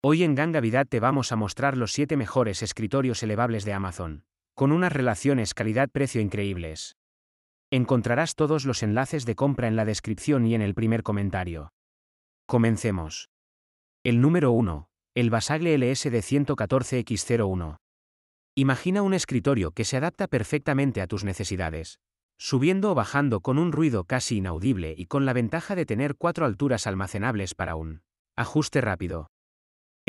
Hoy en Gangavidad te vamos a mostrar los 7 mejores escritorios elevables de Amazon, con unas relaciones calidad-precio increíbles. Encontrarás todos los enlaces de compra en la descripción y en el primer comentario. Comencemos. El número 1. El Basagle LS de 114X01. Imagina un escritorio que se adapta perfectamente a tus necesidades, subiendo o bajando con un ruido casi inaudible y con la ventaja de tener cuatro alturas almacenables para un ajuste rápido.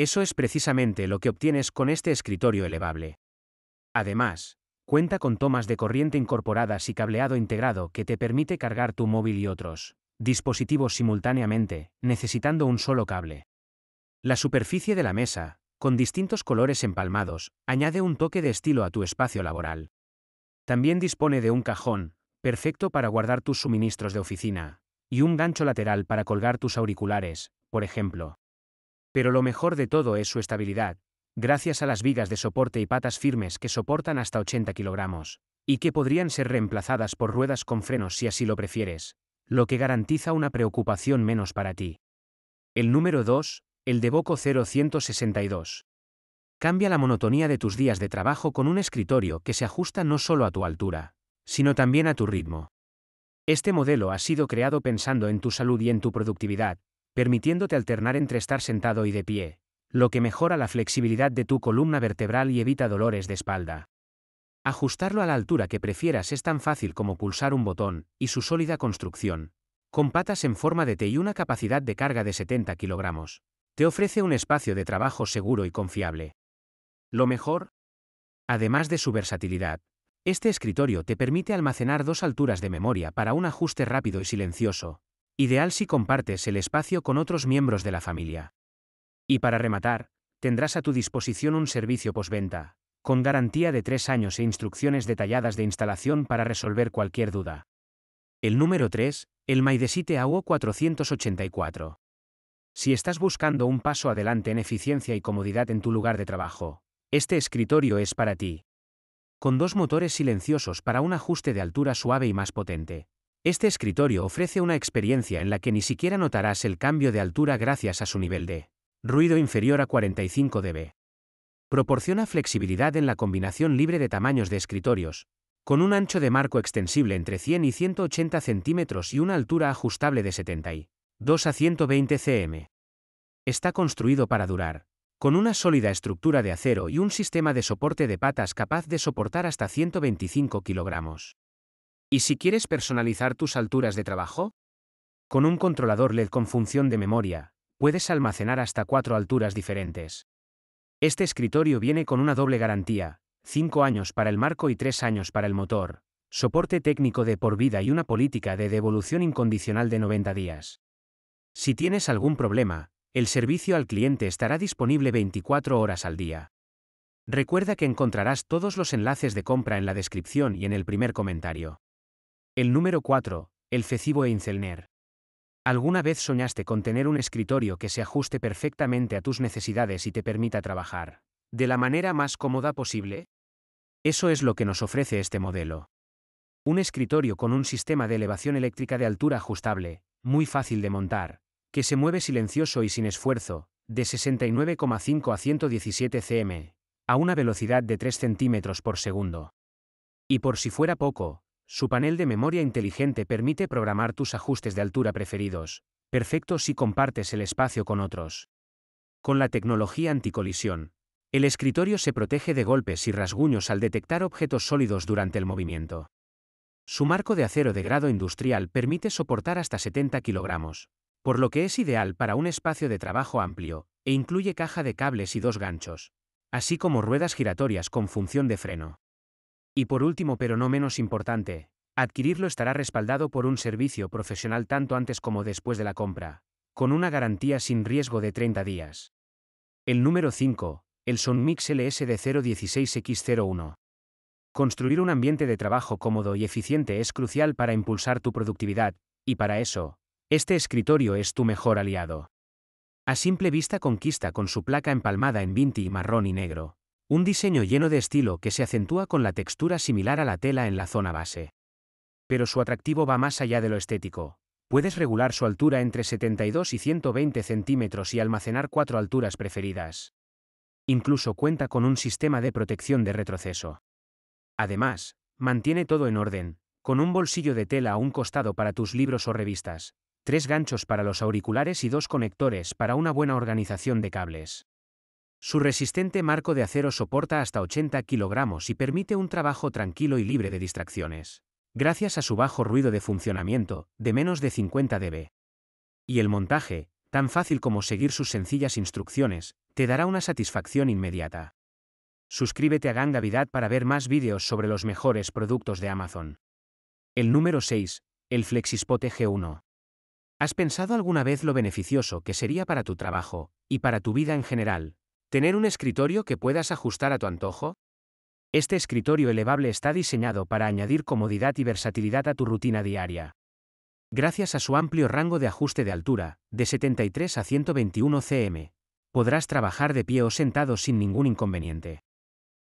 Eso es precisamente lo que obtienes con este escritorio elevable. Además, cuenta con tomas de corriente incorporadas y cableado integrado que te permite cargar tu móvil y otros dispositivos simultáneamente, necesitando un solo cable. La superficie de la mesa, con distintos colores empalmados, añade un toque de estilo a tu espacio laboral. También dispone de un cajón, perfecto para guardar tus suministros de oficina, y un gancho lateral para colgar tus auriculares, por ejemplo. Pero lo mejor de todo es su estabilidad, gracias a las vigas de soporte y patas firmes que soportan hasta 80 kilogramos, y que podrían ser reemplazadas por ruedas con frenos si así lo prefieres, lo que garantiza una preocupación menos para ti. El número 2, el de Boco 0162. Cambia la monotonía de tus días de trabajo con un escritorio que se ajusta no solo a tu altura, sino también a tu ritmo. Este modelo ha sido creado pensando en tu salud y en tu productividad, permitiéndote alternar entre estar sentado y de pie, lo que mejora la flexibilidad de tu columna vertebral y evita dolores de espalda. Ajustarlo a la altura que prefieras es tan fácil como pulsar un botón, y su sólida construcción, con patas en forma de T y una capacidad de carga de 70 kilogramos, te ofrece un espacio de trabajo seguro y confiable. Lo mejor, además de su versatilidad, este escritorio te permite almacenar dos alturas de memoria para un ajuste rápido y silencioso, Ideal si compartes el espacio con otros miembros de la familia. Y para rematar, tendrás a tu disposición un servicio posventa, con garantía de tres años e instrucciones detalladas de instalación para resolver cualquier duda. El número 3, el Maidesite AO 484. Si estás buscando un paso adelante en eficiencia y comodidad en tu lugar de trabajo, este escritorio es para ti. Con dos motores silenciosos para un ajuste de altura suave y más potente, este escritorio ofrece una experiencia en la que ni siquiera notarás el cambio de altura gracias a su nivel de ruido inferior a 45 dB. Proporciona flexibilidad en la combinación libre de tamaños de escritorios, con un ancho de marco extensible entre 100 y 180 centímetros y una altura ajustable de 72 a 120 cm. Está construido para durar, con una sólida estructura de acero y un sistema de soporte de patas capaz de soportar hasta 125 kilogramos. ¿Y si quieres personalizar tus alturas de trabajo? Con un controlador LED con función de memoria, puedes almacenar hasta cuatro alturas diferentes. Este escritorio viene con una doble garantía, 5 años para el marco y 3 años para el motor, soporte técnico de por vida y una política de devolución incondicional de 90 días. Si tienes algún problema, el servicio al cliente estará disponible 24 horas al día. Recuerda que encontrarás todos los enlaces de compra en la descripción y en el primer comentario. El número 4. El e Incelner. ¿Alguna vez soñaste con tener un escritorio que se ajuste perfectamente a tus necesidades y te permita trabajar de la manera más cómoda posible? Eso es lo que nos ofrece este modelo. Un escritorio con un sistema de elevación eléctrica de altura ajustable, muy fácil de montar, que se mueve silencioso y sin esfuerzo, de 69,5 a 117 cm, a una velocidad de 3 centímetros por segundo. Y por si fuera poco, su panel de memoria inteligente permite programar tus ajustes de altura preferidos, perfecto si compartes el espacio con otros. Con la tecnología anticolisión, el escritorio se protege de golpes y rasguños al detectar objetos sólidos durante el movimiento. Su marco de acero de grado industrial permite soportar hasta 70 kilogramos, por lo que es ideal para un espacio de trabajo amplio, e incluye caja de cables y dos ganchos, así como ruedas giratorias con función de freno. Y por último pero no menos importante, Adquirirlo estará respaldado por un servicio profesional tanto antes como después de la compra, con una garantía sin riesgo de 30 días. El número 5, el Sonmix LS de 016X01. Construir un ambiente de trabajo cómodo y eficiente es crucial para impulsar tu productividad, y para eso, este escritorio es tu mejor aliado. A simple vista conquista con su placa empalmada en vinti marrón y negro, un diseño lleno de estilo que se acentúa con la textura similar a la tela en la zona base pero su atractivo va más allá de lo estético. Puedes regular su altura entre 72 y 120 centímetros y almacenar cuatro alturas preferidas. Incluso cuenta con un sistema de protección de retroceso. Además, mantiene todo en orden, con un bolsillo de tela a un costado para tus libros o revistas, tres ganchos para los auriculares y dos conectores para una buena organización de cables. Su resistente marco de acero soporta hasta 80 kilogramos y permite un trabajo tranquilo y libre de distracciones gracias a su bajo ruido de funcionamiento, de menos de 50 dB. Y el montaje, tan fácil como seguir sus sencillas instrucciones, te dará una satisfacción inmediata. Suscríbete a Gangavidad para ver más vídeos sobre los mejores productos de Amazon. El número 6, el Flexispot e G1. ¿Has pensado alguna vez lo beneficioso que sería para tu trabajo, y para tu vida en general, tener un escritorio que puedas ajustar a tu antojo? Este escritorio elevable está diseñado para añadir comodidad y versatilidad a tu rutina diaria. Gracias a su amplio rango de ajuste de altura, de 73 a 121 cm, podrás trabajar de pie o sentado sin ningún inconveniente.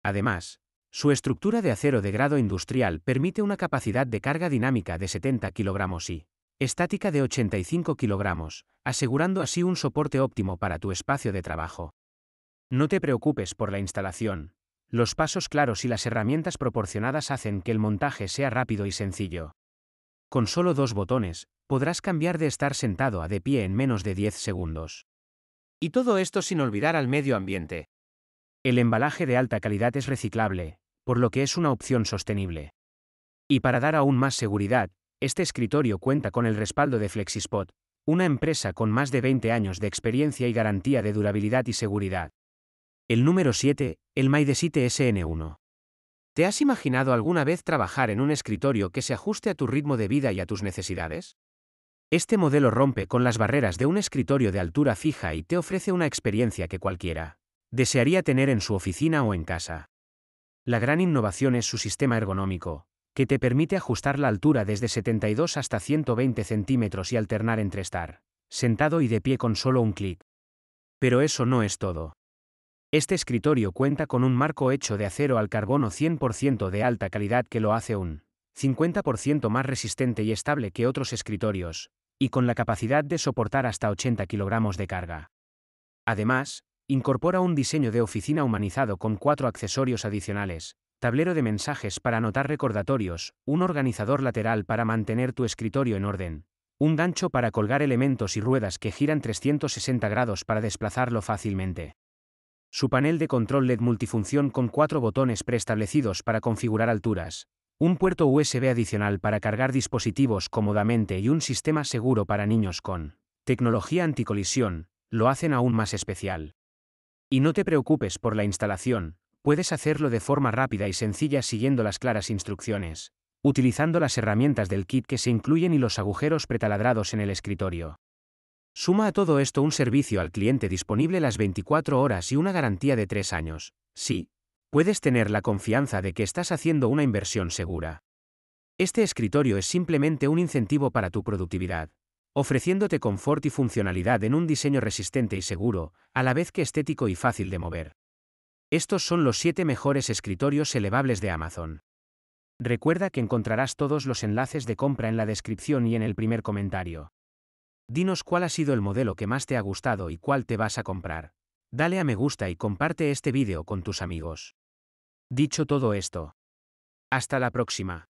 Además, su estructura de acero de grado industrial permite una capacidad de carga dinámica de 70 kg y estática de 85 kg, asegurando así un soporte óptimo para tu espacio de trabajo. No te preocupes por la instalación, los pasos claros y las herramientas proporcionadas hacen que el montaje sea rápido y sencillo. Con solo dos botones, podrás cambiar de estar sentado a de pie en menos de 10 segundos. Y todo esto sin olvidar al medio ambiente. El embalaje de alta calidad es reciclable, por lo que es una opción sostenible. Y para dar aún más seguridad, este escritorio cuenta con el respaldo de FlexiSpot, una empresa con más de 20 años de experiencia y garantía de durabilidad y seguridad. El número 7, el Maidesite SN1. ¿Te has imaginado alguna vez trabajar en un escritorio que se ajuste a tu ritmo de vida y a tus necesidades? Este modelo rompe con las barreras de un escritorio de altura fija y te ofrece una experiencia que cualquiera desearía tener en su oficina o en casa. La gran innovación es su sistema ergonómico, que te permite ajustar la altura desde 72 hasta 120 centímetros y alternar entre estar sentado y de pie con solo un clic. Pero eso no es todo. Este escritorio cuenta con un marco hecho de acero al carbono 100% de alta calidad que lo hace un 50% más resistente y estable que otros escritorios, y con la capacidad de soportar hasta 80 kilogramos de carga. Además, incorpora un diseño de oficina humanizado con cuatro accesorios adicionales, tablero de mensajes para anotar recordatorios, un organizador lateral para mantener tu escritorio en orden, un gancho para colgar elementos y ruedas que giran 360 grados para desplazarlo fácilmente. Su panel de control LED multifunción con cuatro botones preestablecidos para configurar alturas, un puerto USB adicional para cargar dispositivos cómodamente y un sistema seguro para niños con tecnología anticolisión, lo hacen aún más especial. Y no te preocupes por la instalación, puedes hacerlo de forma rápida y sencilla siguiendo las claras instrucciones, utilizando las herramientas del kit que se incluyen y los agujeros pretaladrados en el escritorio. Suma a todo esto un servicio al cliente disponible las 24 horas y una garantía de 3 años. Sí, puedes tener la confianza de que estás haciendo una inversión segura. Este escritorio es simplemente un incentivo para tu productividad, ofreciéndote confort y funcionalidad en un diseño resistente y seguro, a la vez que estético y fácil de mover. Estos son los 7 mejores escritorios elevables de Amazon. Recuerda que encontrarás todos los enlaces de compra en la descripción y en el primer comentario. Dinos cuál ha sido el modelo que más te ha gustado y cuál te vas a comprar. Dale a me gusta y comparte este vídeo con tus amigos. Dicho todo esto. Hasta la próxima.